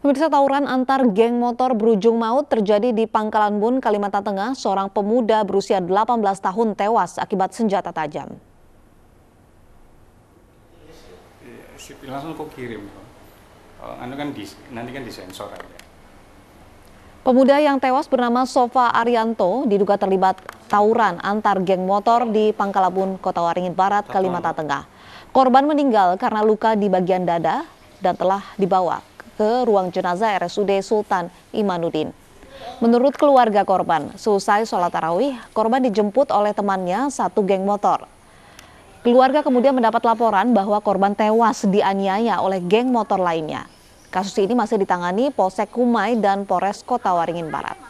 Pemirsa tawuran antar geng motor berujung maut terjadi di Pangkalan Bun, Kalimantan Tengah. Seorang pemuda berusia 18 tahun tewas akibat senjata tajam. Langsung kok kirim. Eh, anu kan di, nanti kan disensor Pemuda yang tewas bernama Sofa Arianto diduga terlibat tawuran antar geng motor di Pangkalan Bun, Kota Waringin Barat, Kalimantan Tengah. Korban meninggal karena luka di bagian dada dan telah dibawa ke ruang jenazah RSUD Sultan Imanuddin. Menurut keluarga korban, selesai sholat tarawih, korban dijemput oleh temannya satu geng motor. Keluarga kemudian mendapat laporan bahwa korban tewas dianiaya oleh geng motor lainnya. Kasus ini masih ditangani Polsek Kumai dan Polres Kota Waringin Barat.